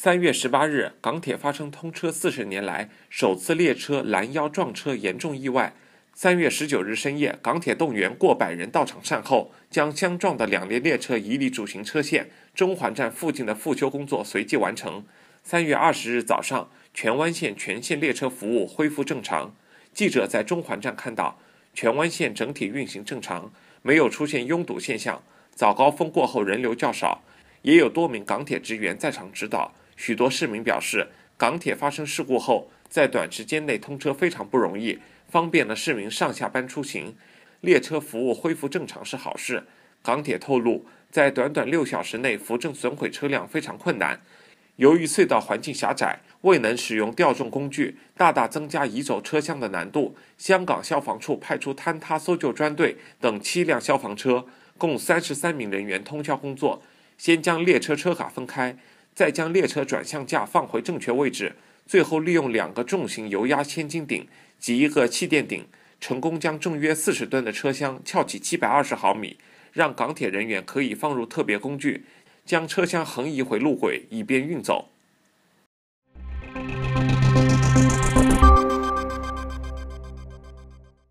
三月十八日，港铁发生通车四十年来首次列车拦腰撞车严重意外。三月十九日深夜，港铁动员过百人到场善后，将相撞的两列列车移离主行车线，中环站附近的复修工作随即完成。三月二十日早上，荃湾线全线列车服务恢复正常。记者在中环站看到，荃湾线整体运行正常，没有出现拥堵现象。早高峰过后人流较少，也有多名港铁职员在场指导。许多市民表示，港铁发生事故后，在短时间内通车非常不容易，方便了市民上下班出行。列车服务恢复正常是好事。港铁透露，在短短六小时内扶正损毁车辆非常困难，由于隧道环境狭窄，未能使用吊重工具，大大增加移走车厢的难度。香港消防处派出坍塌搜救专队等七辆消防车，共三十三名人员通宵工作，先将列车车卡分开。再将列车转向架放回正确位置，最后利用两个重型油压千斤顶及一个气垫顶，成功将重约四十吨的车厢翘起七百二十毫米，让港铁人员可以放入特别工具，将车厢横移回路轨，以便运走。